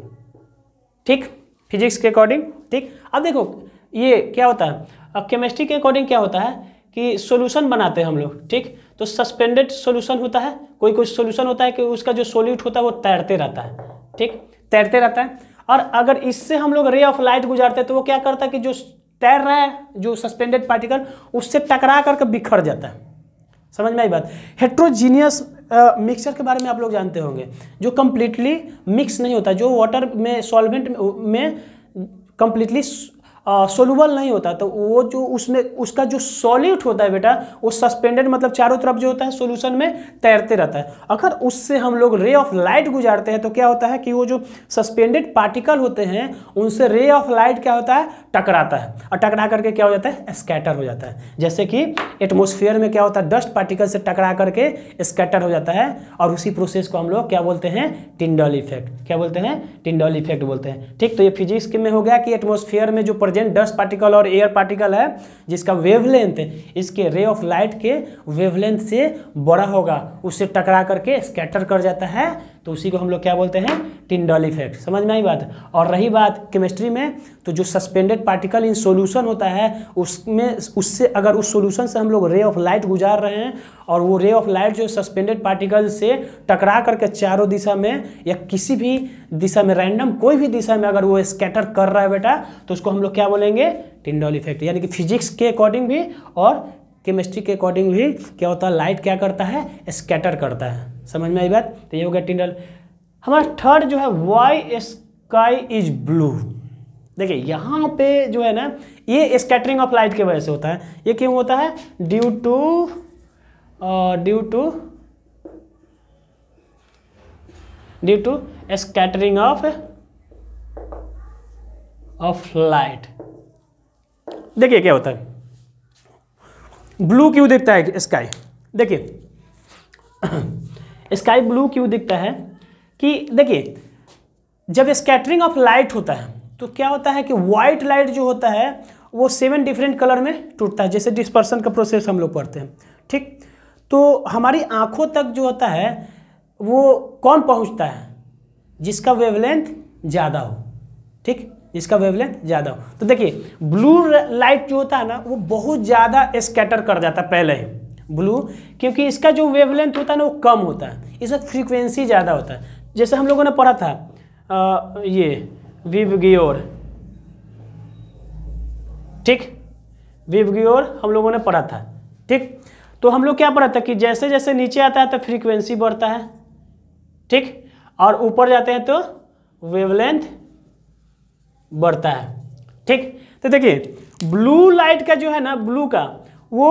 ठीक फिजिक्स के अकॉर्डिंग ठीक अब देखो ये क्या होता है अब केमिस्ट्री के अकॉर्डिंग क्या होता है कि सोल्यूशन बनाते हैं हम लोग ठीक तो सस्पेंडेड सोल्यूशन होता है कोई कोई सोल्यूशन होता है कि उसका जो सोल्यूट होता है वो तैरते रहता है ठीक तैरते रहता है और अगर इससे हम लोग रे ऑफ लाइट गुजारते हैं तो वो क्या करता है कि जो तैर रहा है जो सस्पेंडेड पार्टिकल उससे टकरा करके बिखर जाता है समझ में आई बात हेट्रोजीनियस मिक्सचर के बारे में आप लोग जानते होंगे जो कम्प्लीटली मिक्स नहीं होता जो वाटर में सॉल्वेंट में कम्प्लीटली सोलूबल नहीं होता तो वो जो उसमें उसका जो सॉलिड होता है बेटा वो सस्पेंडेड मतलब चारों तरफ जो होता है सोल्यूशन में तैरते रहता है अगर उससे हम लोग रे ऑफ लाइट गुजारते हैं तो क्या होता है कि वो जो सस्पेंडेड पार्टिकल होते हैं उनसे रे ऑफ लाइट क्या होता है टकराता है और टकरा करके क्या हो जाता है स्कैटर हो जाता है जैसे कि एटमोसफियर में क्या होता है डस्ट पार्टिकल से टकरा करके स्कैटर हो जाता है और उसी प्रोसेस को हम लोग क्या बोलते हैं टिंडल इफेक्ट क्या बोलते हैं टिंडल इफेक्ट बोलते हैं ठीक तो ये फिजिक्स में हो गया कि एटमोसफियर में जो हाइड्रोजन डस्ट पार्टिकल और एयर पार्टिकल है जिसका वेवलेंथ इसके रे ऑफ लाइट के वेवलेंथ से बड़ा होगा उससे टकरा करके स्कैटर कर जाता है तो उसी को हम लोग क्या बोलते हैं टिंडल इफेक्ट समझ में आई बात और रही बात केमिस्ट्री में तो जो सस्पेंडेड पार्टिकल इन सोल्यूशन होता है उसमें उससे अगर उस सोल्यूशन से हम लोग रे ऑफ लाइट गुजार रहे हैं और वो रे ऑफ लाइट जो सस्पेंडेड पार्टिकल से टकरा करके चारों दिशा में या किसी भी दिशा में रैंडम कोई भी दिशा में अगर वो स्कैटर कर रहा है बेटा तो उसको हम लोग क्या बोलेंगे टिंडल इफेक्ट यानी कि फिजिक्स के अकॉर्डिंग भी और केमिस्ट्री के अकॉर्डिंग भी क्या होता है लाइट क्या करता है स्कैटर करता है समझ में आई बात तो ये हो गया टिंडल हमारा थर्ड जो है वाई स्काई इज ब्लू देखिए यहाँ पे जो है ना ये स्कैटरिंग ऑफ लाइट की वजह से होता है ये क्यों होता है due to due to due to scattering of of light देखिए क्या होता है ब्लू क्यों दिखता है स्काई देखिए स्काई ब्लू क्यों दिखता है कि देखिए जब स्कैटरिंग ऑफ लाइट होता है तो क्या होता है कि वाइट लाइट जो होता है वो सेवन डिफरेंट कलर में टूटता है जैसे डिस्पर्सन का प्रोसेस हम लोग पढ़ते हैं ठीक तो हमारी आंखों तक जो होता है वो कौन पहुंचता है जिसका वेवलेंथ ज़्यादा हो ठीक जिसका वेवलेंथ ज़्यादा हो तो देखिए ब्लू लाइट जो होता है ना वो बहुत ज़्यादा स्कैटर कर जाता है पहले ही ब्लू क्योंकि इसका जो वेवलेंथ होता है ना वो कम होता है इसका फ्रीक्वेंसी ज़्यादा होता है जैसे हम लोगों ने पढ़ा था आ, ये विवग्योर ठीक विवगियोर हम लोगों ने पढ़ा था ठीक तो हम लोग क्या पढ़ा था कि जैसे जैसे नीचे आता है तो फ्रीक्वेंसी बढ़ता है ठीक और ऊपर जाते हैं तो वेवलेंथ बढ़ता है ठीक तो देखिए ब्लू लाइट का जो है ना ब्लू का वो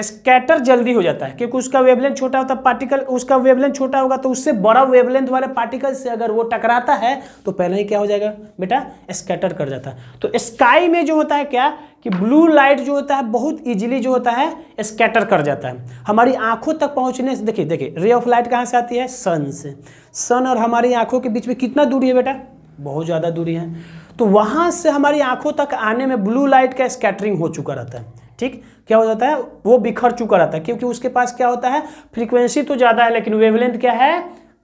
स्कैटर जल्दी हो जाता है क्योंकि उसका वेवलेंथ छोटा होता है पार्टिकल उसका वेवलेंथ छोटा होगा तो उससे बड़ा वेवलेंथ वाले पार्टिकल से अगर वो टकराता है तो पहले ही क्या हो जाएगा बेटा स्कैटर कर जाता है तो स्काई में जो होता है क्या कि ब्लू लाइट जो होता है बहुत इजीली जो होता है स्कैटर कर जाता है हमारी आंखों तक पहुंचने से देखिए देखिए रे ऑफ लाइट कहाँ से आती है सन से सन और हमारी आंखों के बीच में कितना दूरी है बेटा बहुत ज़्यादा दूरी है तो वहाँ से हमारी आंखों तक आने में ब्लू लाइट का स्कैटरिंग हो चुका रहता है ठीक क्या हो जाता है वो बिखर चुका रहता है क्योंकि उसके पास क्या होता है फ्रीक्वेंसी तो ज़्यादा है लेकिन वेवलेंथ क्या है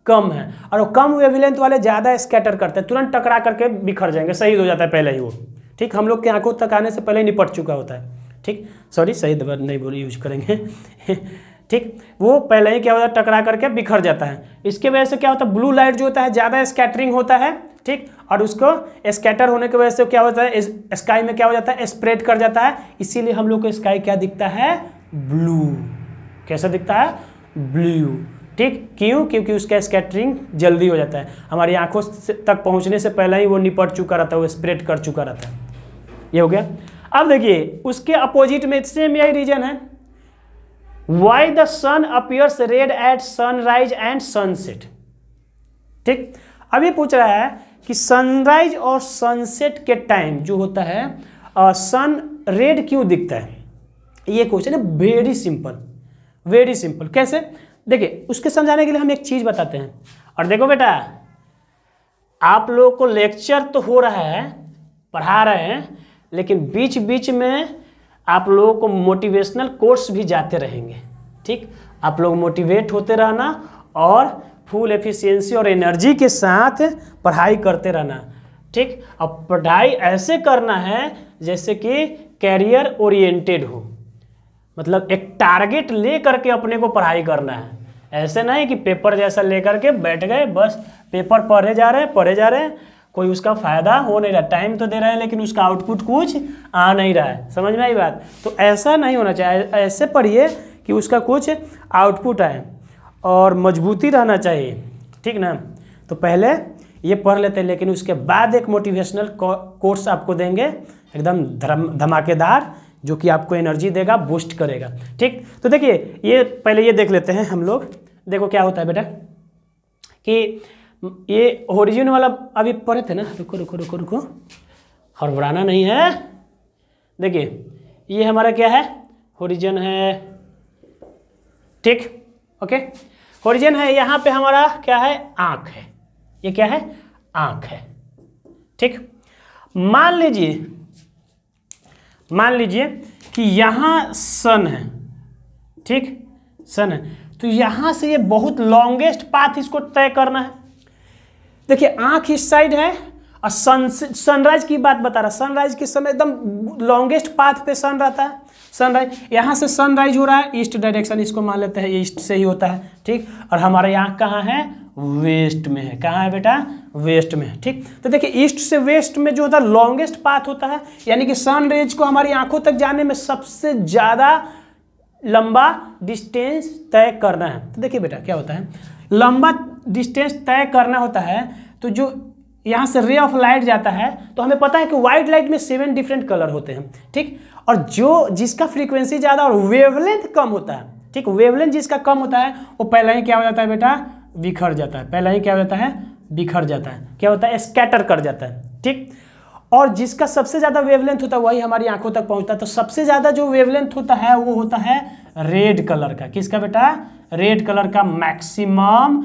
कम है और कम वेवलेंथ वाले ज़्यादा स्कैटर करते हैं तुरंत टकरा करके बिखर जाएंगे शहीद हो जाता है पहले ही वो ठीक हम लोग के आंखों तक आने से पहले निपट चुका होता है ठीक सॉरी शहीद नहीं बोली यूज करेंगे ठीक वो पहले ही क्या होता है टकरा करके बिखर जाता है इसके वजह से क्या होता है ब्लू लाइट जो होता है ज़्यादा स्कैटरिंग होता है ठीक और उसको स्कैटर होने की वजह से क्या हो जाता है स्काई में क्या हो जाता है स्प्रेड कर जाता है इसीलिए हम लोग को स्काई क्या दिखता है ब्लू कैसा दिखता है ब्लू ठीक क्यों क्योंकि उसका स्कैटरिंग जल्दी हो जाता है हमारी आंखों तक पहुंचने से पहले ही वो निपट चुका रहता है वो स्प्रेड कर चुका रहता है ये हो गया अब देखिए उसके अपोजिट में सेम यही रीजन है why the sun appears red at sunrise and sunset ठीक अभी पूछ रहा है कि सनराइज और सनसेट के टाइम जो होता है सन रेड क्यों दिखता है ये क्वेश्चन है वेरी सिंपल वेरी सिंपल कैसे देखिए उसके समझाने के लिए हम एक चीज़ बताते हैं और देखो बेटा आप लोगों को लेक्चर तो हो रहा है पढ़ा रहे हैं लेकिन बीच बीच में आप लोगों को मोटिवेशनल कोर्स भी जाते रहेंगे ठीक आप लोग मोटिवेट होते रहना और फुल एफिशिएंसी और एनर्जी के साथ पढ़ाई करते रहना ठीक अब पढ़ाई ऐसे करना है जैसे कि कैरियर ओरिएंटेड हो मतलब एक टारगेट ले करके अपने को पढ़ाई करना है ऐसे नहीं कि पेपर जैसा लेकर के बैठ गए बस पेपर पढ़े जा रहे हैं पढ़े जा रहे हैं कोई उसका फ़ायदा हो नहीं रहा टाइम तो दे रहे हैं लेकिन उसका आउटपुट कुछ आ नहीं रहा है समझ में आई बात तो ऐसा नहीं होना चाहिए ऐसे पढ़िए कि उसका कुछ आउटपुट आए और मजबूती रहना चाहिए ठीक ना तो पहले ये पढ़ लेते हैं लेकिन उसके बाद एक मोटिवेशनल कोर्स आपको देंगे एकदम धमाकेदार जो कि आपको एनर्जी देगा बूस्ट करेगा ठीक तो देखिए ये पहले ये देख लेते हैं हम लोग देखो क्या होता है बेटा कि ये ओरिजिन वाला अभी पढ़े थे ना रुको रुको रुको रुको हड़बड़ाना नहीं है देखिए ये हमारा क्या है ओरिजिन है ठीक ओके होरिजन है यहाँ पे हमारा क्या है आंख है ये क्या है आंख है ठीक मान लीजिए मान लीजिए कि यहाँ सन है ठीक सन है तो यहाँ से ये बहुत लॉन्गेस्ट पाथ इसको तय करना है देखिए आंख इस साइड है और सन सनराइज की बात बता रहा सनराइज के समय एकदम लॉन्गेस्ट पाथ पे सन रहता है सनराइज यहाँ से सनराइज हो रहा है ईस्ट डायरेक्शन इसको मान लेते हैं ईस्ट से ही होता है ठीक और हमारा यहाँ कहाँ है वेस्ट में है कहाँ है बेटा वेस्ट में है ठीक तो देखिए ईस्ट से वेस्ट में जो होता है लॉन्गेस्ट पाथ होता है यानी कि सनरेज को हमारी आंखों तक जाने में सबसे ज़्यादा लंबा डिस्टेंस तय करना है तो देखिए बेटा क्या होता है लंबा डिस्टेंस तय करना होता है तो जो यहाँ से रे ऑफ लाइट जाता है तो हमें पता है कि वाइट लाइट में सेवन डिफरेंट कलर होते हैं ठीक और जो जिसका फ्रीक्वेंसी ज़्यादा और वेवलेंथ कम होता है ठीक वेवलेंथ जिसका कम होता है वो पहला ही क्या हो जाता है बेटा बिखर जाता है पहला ही क्या हो जाता है बिखर जाता है क्या होता है स्कैटर कर जाता है ठीक और जिसका सबसे ज़्यादा वेवलेंथ होता है वही हमारी आंखों तक पहुंचता है तो सबसे ज़्यादा जो वेवलेंथ होता है वो होता है रेड कलर का किसका बेटा रेड कलर का मैक्सिमम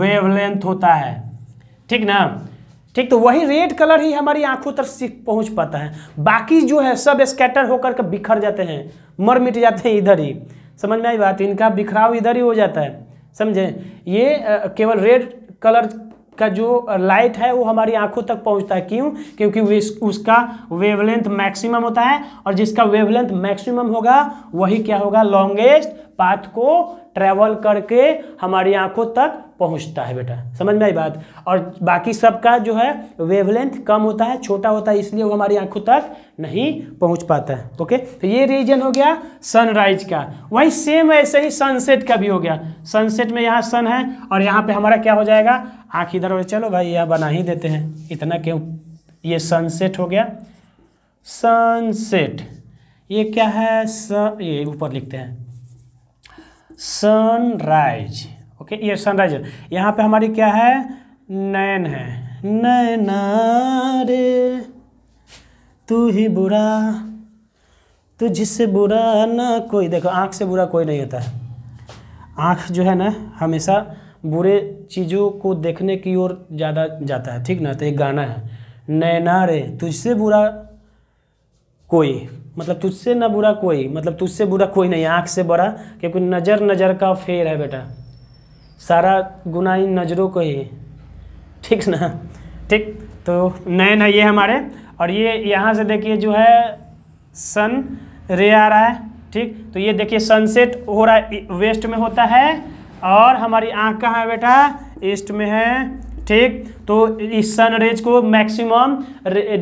वेवलेंथ होता है ठीक ना ठीक तो वही रेड कलर ही हमारी आंखों तक सिर्फ पहुंच पाता है बाकी जो है सब स्कैटर होकर के बिखर जाते हैं मर मिट जाते हैं इधर ही समझ में आई बात इनका बिखराव इधर ही हो जाता है समझे ये केवल रेड कलर का जो लाइट है वो हमारी आंखों तक पहुंचता है क्यों क्योंकि उसका वेवलेंथ मैक्सिमम होता है और जिसका वेवलेंथ मैक्सिमम होगा वही क्या होगा लॉन्गेस्ट पाथ को ट्रेवल करके हमारी आंखों तक पहुंचता है बेटा समझ में आई बात और बाकी सबका जो है वेवलेंथ कम होता है छोटा होता है इसलिए वो हमारी आंखों तक नहीं पहुंच पाता है ओके तो ये रीजन हो गया सनराइज का वही सेम ऐसे ही सनसेट का भी हो गया सनसेट में यहाँ सन है और यहाँ पे हमारा क्या हो जाएगा आँख इधर हो चलो भाई यह बना ही देते हैं इतना क्यों ये सनसेट हो गया सनसेट ये क्या है सन ये ऊपर लिखते हैं सनराइज ओके ये सनराइजर यहाँ पे हमारी क्या है नैन है नैना रे तू ही बुरा तू जिससे बुरा ना कोई देखो आँख से बुरा कोई नहीं होता है आँख जो है ना हमेशा बुरे चीज़ों को देखने की ओर ज़्यादा जाता है ठीक ना तो एक गाना है नैना रे तुझसे बुरा कोई मतलब तुझसे ना बुरा कोई मतलब तुझसे बुरा कोई नहीं आँख से बड़ा क्योंकि नज़र नज़र का फेर है बेटा सारा गुना इन नज़रों को ही ठीक ना ठीक तो नयन है ये हमारे और ये यहाँ से देखिए जो है सन रे आ रहा है ठीक तो ये देखिए सनसेट हो रहा है वेस्ट e- में होता है और हमारी आँख कहाँ है बेटा ईस्ट में है ठीक तो इस सन रेज को मैक्सिमम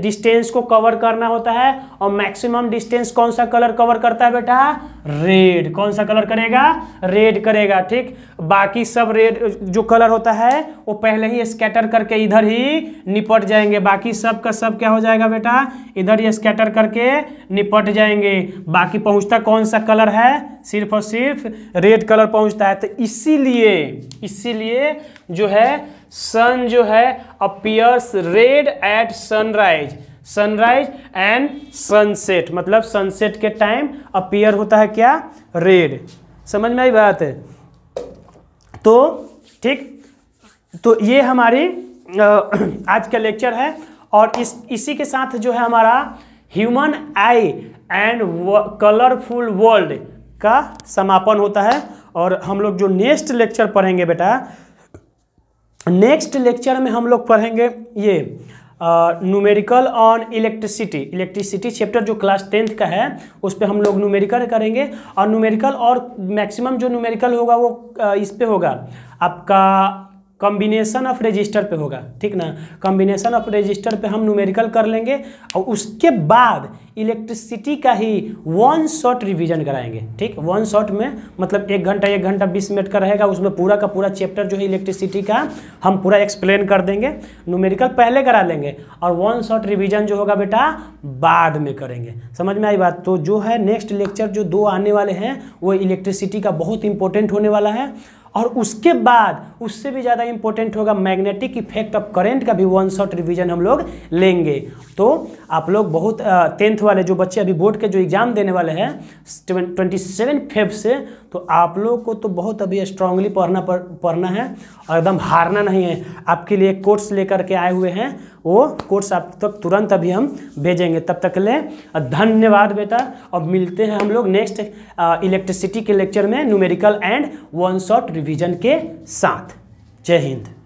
डिस्टेंस को कवर करना होता है और मैक्सिमम डिस्टेंस कौन सा कलर कवर करता है बेटा रेड कौन सा कलर करेगा रेड करेगा ठीक बाकी सब रेड जो कलर होता है वो पहले ही स्कैटर करके इधर ही निपट जाएंगे बाकी सब का सब क्या हो जाएगा बेटा इधर ही स्कैटर करके निपट जाएंगे बाकी पहुंचता कौन सा कलर है सिर्फ और सिर्फ रेड कलर पहुंचता है तो इसीलिए इसीलिए जो है सन जो है appears red at sunrise sunrise and sunset मतलब सनसेट के टाइम अपियर होता है क्या रेड समझ में आई बात है तो ठीक तो ये हमारी आज का लेक्चर है और इस इसी के साथ जो है हमारा human eye and colourful world का समापन होता है और हम लोग जो नेक्स्ट लेक्चर पढ़ेंगे बेटा नेक्स्ट लेक्चर में हम लोग पढ़ेंगे ये numerical on electricity electricity chapter जो क्लास टेंथ का है उस पर हम लोग न्यूमेरिकल करेंगे और न्यूमेरिकल और मैक्सिमम जो न्यूमेरिकल होगा वो uh, इस पर होगा आपका कॉम्बिनेशन ऑफ रजिस्टर पे होगा ठीक ना कॉम्बिनेशन ऑफ रजिस्टर पे हम न्यूमेरिकल कर लेंगे और उसके बाद इलेक्ट्रिसिटी का ही वन शॉट रिवीजन कराएंगे ठीक वन शॉट में मतलब एक घंटा एक घंटा बीस मिनट का रहेगा उसमें पूरा का पूरा चैप्टर जो है इलेक्ट्रिसिटी का हम पूरा एक्सप्लेन कर देंगे न्यूमेरिकल पहले करा लेंगे और वन शॉट रिविजन जो होगा बेटा बाद में करेंगे समझ में आई बात तो जो है नेक्स्ट लेक्चर जो दो आने वाले हैं वो इलेक्ट्रिसिटी का बहुत इंपॉर्टेंट होने वाला है और उसके बाद उससे भी ज़्यादा इंपॉर्टेंट होगा मैग्नेटिक इफेक्ट ऑफ करंट का भी वन शॉट रिवीजन हम लोग लेंगे तो आप लोग बहुत टेंथ वाले जो बच्चे अभी बोर्ड के जो एग्ज़ाम देने वाले हैं ट्वेंटी सेवन फेब से तो आप लोग को तो बहुत अभी स्ट्रांगली पढ़ना पढ़ना है और एकदम हारना नहीं है आपके लिए कोर्स लेकर के आए हुए हैं वो कोर्स आप तक तुरंत अभी हम भेजेंगे तब तक ले धन्यवाद बेटा अब मिलते हैं हम लोग नेक्स्ट इलेक्ट्रिसिटी के लेक्चर में numerical and one shot revision के साथ जय हिंद